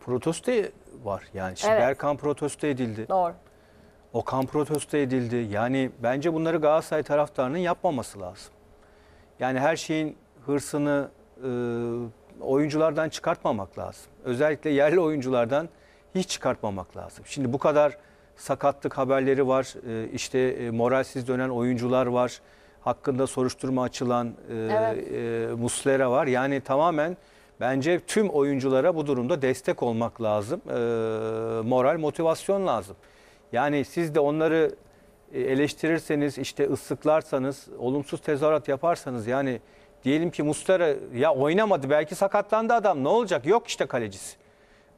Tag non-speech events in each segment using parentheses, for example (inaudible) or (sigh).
protesto var. Yani şimdi evet. Berkan protesto edildi. Doğru. Okan protesto edildi. Yani bence bunları Galatasaray taraftarının yapmaması lazım. Yani her şeyin hırsını e, oyunculardan çıkartmamak lazım. Özellikle yerli oyunculardan hiç çıkartmamak lazım. Şimdi bu kadar sakatlık haberleri var. E, işte e, moralsiz dönen oyuncular var. Hakkında soruşturma açılan e, evet. e, Muslera var. Yani tamamen Bence tüm oyunculara bu durumda destek olmak lazım. E, moral, motivasyon lazım. Yani siz de onları e, eleştirirseniz, işte ıslıklarsanız, olumsuz tezahürat yaparsanız yani diyelim ki Mustara ya oynamadı belki sakatlandı adam ne olacak? Yok işte kalecisi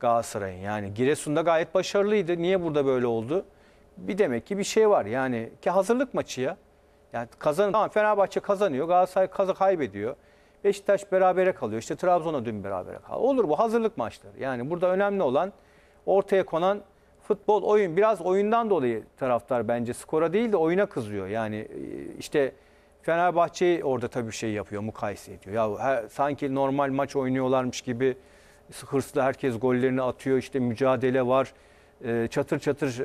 Galatasaray'ın. Yani Giresun'da gayet başarılıydı. Niye burada böyle oldu? Bir demek ki bir şey var yani ki hazırlık maçı ya. Yani kazan tamam Fenerbahçe kazanıyor, Galatasaray kazı kaybediyor. Beşiktaş berabere kalıyor. İşte Trabzon'a dün berabere kaldı. Olur bu hazırlık maçları. Yani burada önemli olan ortaya konan futbol oyun. Biraz oyundan dolayı taraftar bence skora değil de oyuna kızıyor. Yani e, işte Fenerbahçe orada tabii şey yapıyor, mukayese ediyor. Ya her, sanki normal maç oynuyorlarmış gibi hırslı herkes gollerini atıyor. İşte mücadele var. E, çatır çatır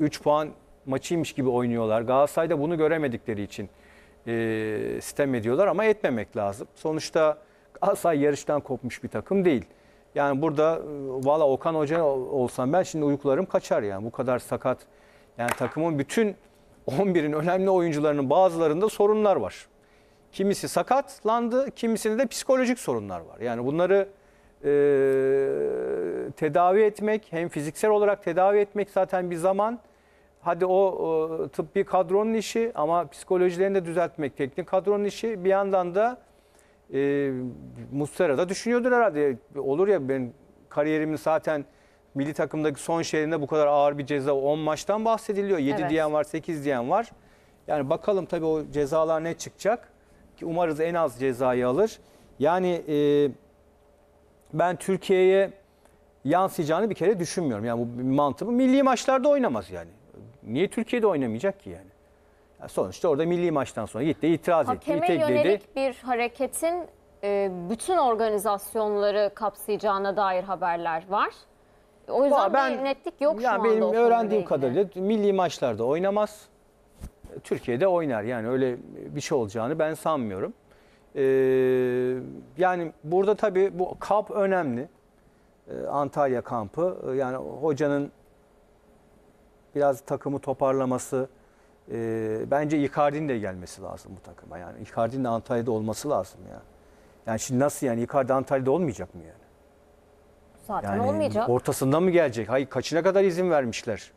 e, puan maçıymış gibi oynuyorlar. Galatasaray'da bunu göremedikleri için e, sitem ediyorlar ama etmemek lazım. Sonuçta asla yarıştan kopmuş bir takım değil. Yani burada e, valla Okan Hoca olsam ben şimdi uykularım kaçar yani bu kadar sakat. Yani takımın bütün 11'in önemli oyuncularının bazılarında sorunlar var. Kimisi sakatlandı, kimisinde de psikolojik sorunlar var. Yani bunları e, tedavi etmek, hem fiziksel olarak tedavi etmek zaten bir zaman Hadi o e, tıbbi kadronun işi ama psikolojilerini de düzeltmek teknik kadronun işi. Bir yandan da e, Muslera da düşünüyordur herhalde. Olur ya ben kariyerimin zaten milli takımdaki son şehrinde bu kadar ağır bir ceza 10 maçtan bahsediliyor. 7 evet. diyen var, 8 diyen var. Yani bakalım tabii o cezalar ne çıkacak. Ki umarız en az cezayı alır. Yani e, ben Türkiye'ye yansıyacağını bir kere düşünmüyorum. Yani bu mantığı milli maçlarda oynamaz yani. Niye Türkiye'de oynamayacak ki yani? Ya sonuçta orada milli maçtan sonra gitti itiraz etti. Hakeme yönelik bir hareketin e, bütün organizasyonları kapsayacağına dair haberler var. O yüzden ben, bir netlik yok ya şu anda. Benim öğrendiğim kadarıyla milli maçlarda oynamaz. Türkiye'de oynar. Yani öyle bir şey olacağını ben sanmıyorum. Ee, yani burada tabii bu kamp önemli. Ee, Antalya kampı. E, yani hocanın biraz takımı toparlaması, e, bence Icardi'nin de gelmesi lazım bu takıma. Yani Icardi'nin Antalya'da olması lazım ya. Yani şimdi nasıl yani Icardi Antalya'da olmayacak mı yani? Zaten yani olmayacak. Ortasında mı gelecek? Hayır kaçına kadar izin vermişler?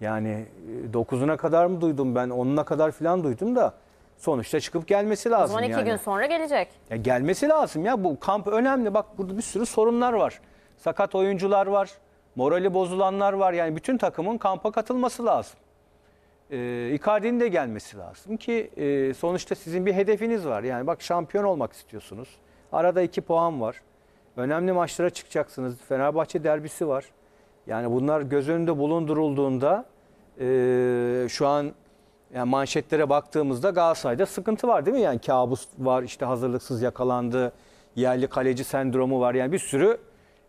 Yani 9'una e, kadar mı duydum ben? 10'una kadar falan duydum da sonuçta çıkıp gelmesi lazım. O zaman iki gün sonra gelecek. Ya e, gelmesi lazım ya bu kamp önemli. Bak burada bir sürü sorunlar var. Sakat oyuncular var. Morali bozulanlar var. Yani bütün takımın kampa katılması lazım. E, Icardi'nin de gelmesi lazım ki e, sonuçta sizin bir hedefiniz var. Yani bak şampiyon olmak istiyorsunuz. Arada iki puan var. Önemli maçlara çıkacaksınız. Fenerbahçe derbisi var. Yani bunlar göz önünde bulundurulduğunda e, şu an yani manşetlere baktığımızda Galatasaray'da sıkıntı var değil mi? Yani kabus var, işte hazırlıksız yakalandı, yerli kaleci sendromu var. Yani bir sürü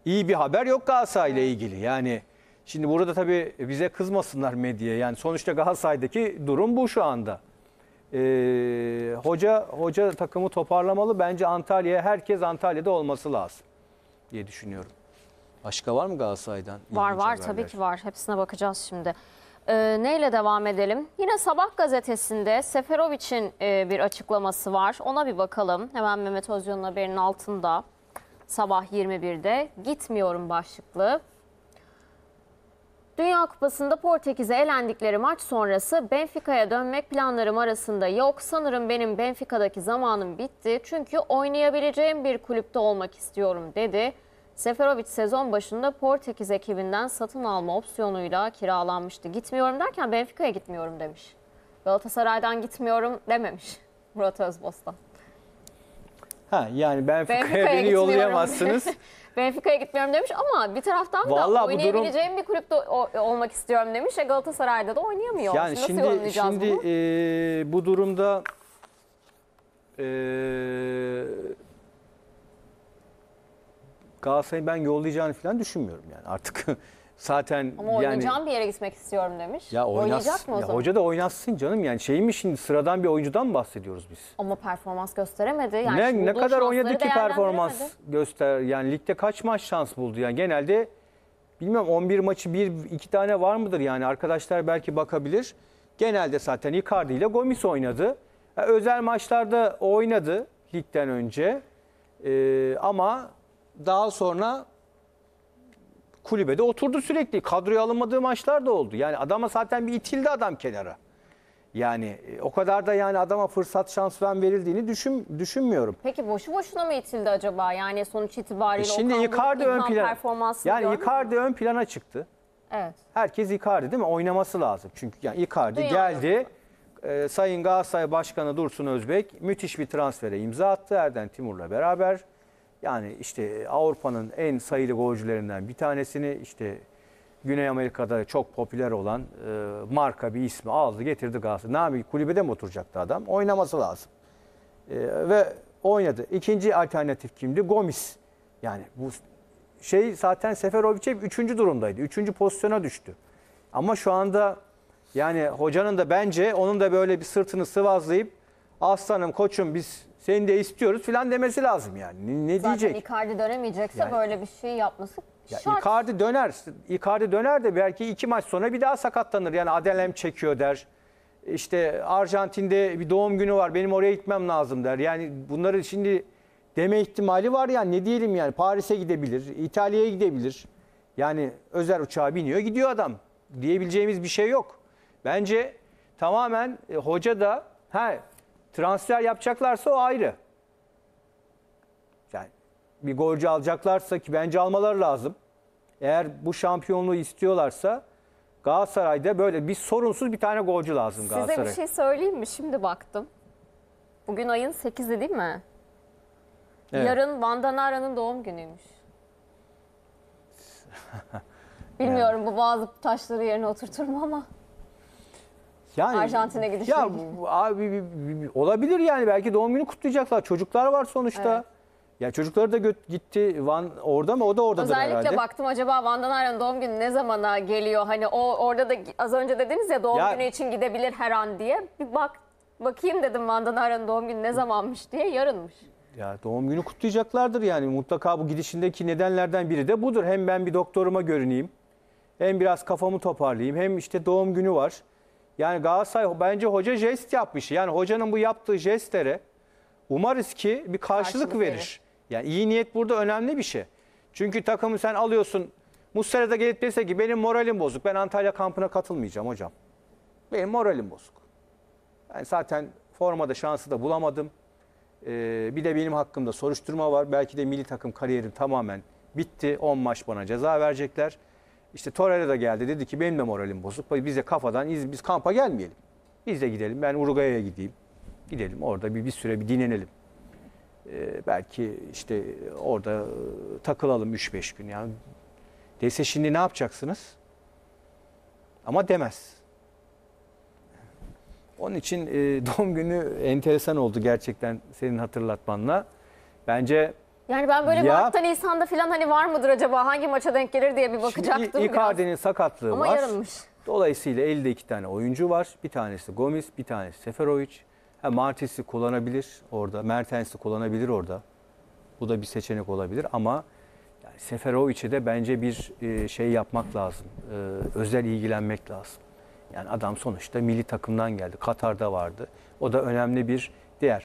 iyi bir haber yok Galatasaray ile ilgili. Yani şimdi burada tabii bize kızmasınlar medya. Yani sonuçta Galatasaray'daki durum bu şu anda. Ee, hoca hoca takımı toparlamalı. Bence Antalya'ya herkes Antalya'da olması lazım diye düşünüyorum. Başka var mı Galatasaray'dan? Var var tabii ki var. Hepsine bakacağız şimdi. Ee, neyle devam edelim? Yine Sabah gazetesinde Seferovic'in e, bir açıklaması var. Ona bir bakalım. Hemen Mehmet Özcan'ın haberinin altında sabah 21'de gitmiyorum başlıklı. Dünya Kupası'nda Portekiz'e elendikleri maç sonrası Benfica'ya dönmek planlarım arasında yok. Sanırım benim Benfica'daki zamanım bitti. Çünkü oynayabileceğim bir kulüpte olmak istiyorum dedi. Seferovic sezon başında Portekiz ekibinden satın alma opsiyonuyla kiralanmıştı. Gitmiyorum derken Benfica'ya gitmiyorum demiş. Galatasaray'dan gitmiyorum dememiş (laughs) Murat Özbostan. Ha yani Benfica'ya beni yollayamazsınız. (laughs) Benfica'ya gitmiyorum demiş ama bir taraftan Vallahi da oynayabileceğim durum... bir kulüpte olmak istiyorum demiş. E Galatasaray'da da oynayamıyor. Yani Nasıl şimdi, şimdi bunu? E, bu durumda e, Galatasaray'ı ben yollayacağını falan düşünmüyorum yani artık. (laughs) Zaten Ama yani... oynayacağım bir yere gitmek istiyorum demiş. Ya oynas, Oynayacak mı o ya zaman? hoca da oynatsın canım yani şey mi şimdi sıradan bir oyuncudan mı bahsediyoruz biz? Ama performans gösteremedi. Yani ne, ne kadar şansları oynadı ki performans göster yani ligde kaç maç şans buldu yani genelde bilmiyorum 11 maçı bir iki tane var mıdır yani arkadaşlar belki bakabilir. Genelde zaten Icardi ile Gomis oynadı. Ya e, özel maçlarda oynadı ligden önce Ee, ama daha sonra kulübede oturdu sürekli. Kadroya alınmadığı maçlar da oldu. Yani adama zaten bir itildi adam kenara. Yani e, o kadar da yani adama fırsat şans falan verildiğini düşün, düşünmüyorum. Peki boşu boşuna mı itildi acaba? Yani sonuç itibariyle e şimdi Okan Icardi ön plan performansını Yani Icardi ön plana çıktı. Evet. Herkes Icardi değil mi? Oynaması lazım. Çünkü yani Icardi Dünya geldi. E, Sayın Galatasaray Başkanı Dursun Özbek müthiş bir transfere imza attı Erden Timur'la beraber. Yani işte Avrupa'nın en sayılı golcülerinden bir tanesini işte Güney Amerika'da çok popüler olan e, marka bir ismi aldı getirdi Galatasaray. Ne yapayım kulübede mi oturacaktı adam? Oynaması lazım. E, ve oynadı. İkinci alternatif kimdi? Gomis. Yani bu şey zaten Seferovic'e üçüncü durumdaydı. Üçüncü pozisyona düştü. Ama şu anda yani hocanın da bence onun da böyle bir sırtını sıvazlayıp aslanım koçum biz seni de istiyoruz filan demesi lazım yani. Ne, ne Zaten diyecek? Icardi dönemeyecekse Yani- böyle bir şey yapması Ya şart. Icardi döner. Icardi döner de belki iki maç sonra bir daha sakatlanır. Yani Adelem çekiyor der. İşte Arjantin'de bir doğum günü var. Benim oraya gitmem lazım der. Yani bunları şimdi deme ihtimali var yani ne diyelim yani Paris'e gidebilir, İtalya'ya gidebilir. Yani özel uçağa biniyor gidiyor adam. Diyebileceğimiz bir şey yok. Bence tamamen e, hoca da ha transfer yapacaklarsa o ayrı. Yani bir golcü alacaklarsa ki bence almaları lazım. Eğer bu şampiyonluğu istiyorlarsa Galatasaray'da böyle bir sorunsuz bir tane golcü lazım Galatasaray'a. Size bir şey söyleyeyim mi? Şimdi baktım. Bugün ayın 8'i değil mi? Evet. Yarın Vandanara'nın doğum günüymüş. (laughs) Bilmiyorum yani. bu bazı taşları yerine oturtur mu ama. Yani, Arjantin'e gidişi. Ya abi olabilir yani belki doğum günü kutlayacaklar. Çocuklar var sonuçta. Evet. Ya çocukları da gitti Van orada mı? O da orada Özellikle baktım acaba Van'dan Aran doğum günü ne zamana geliyor? Hani o orada da az önce dediniz ya doğum ya, günü için gidebilir her an diye. Bir bak bakayım dedim Van'dan Aran doğum günü ne zamanmış diye yarınmış. Ya doğum günü kutlayacaklardır yani mutlaka bu gidişindeki nedenlerden biri de budur. Hem ben bir doktoruma görüneyim, hem biraz kafamı toparlayayım, hem işte doğum günü var. Yani Galatasaray bence hoca jest yapmış. Yani hocanın bu yaptığı jestlere umarız ki bir karşılık, karşılık verir. verir. Yani iyi niyet burada önemli bir şey. Çünkü takımı sen alıyorsun. Muslera da gelip dese ki benim moralim bozuk. Ben Antalya kampına katılmayacağım hocam. Benim moralim bozuk. Ben zaten formada şansı da bulamadım. Ee, bir de benim hakkımda soruşturma var. Belki de milli takım kariyerim tamamen bitti. 10 maç bana ceza verecekler. İşte Torreira da geldi dedi ki benim de moralim bozuk. Biz de kafadan iz, biz kampa gelmeyelim. Biz de gidelim. Ben Uruguay'a gideyim. Gidelim orada bir, bir süre bir dinlenelim. Ee, belki işte orada e, takılalım 3-5 gün. Yani dese şimdi ne yapacaksınız? Ama demez. Onun için e, (laughs) doğum günü enteresan oldu gerçekten senin hatırlatmanla. Bence yani ben böyle ya, Mart'ta Nisan'da falan hani var mıdır acaba hangi maça denk gelir diye bir bakacaktım. Şimdi Icardi'nin sakatlığı Ama var. Ama yarınmış. Dolayısıyla elde iki tane oyuncu var. Bir tanesi Gomis, bir tanesi Seferovic. Ha, Martis'i kullanabilir orada. Mertens'i kullanabilir orada. Bu da bir seçenek olabilir ama yani Seferovic'e de bence bir e, şey yapmak lazım. E, özel ilgilenmek lazım. Yani adam sonuçta milli takımdan geldi. Katar'da vardı. O da önemli bir diğer.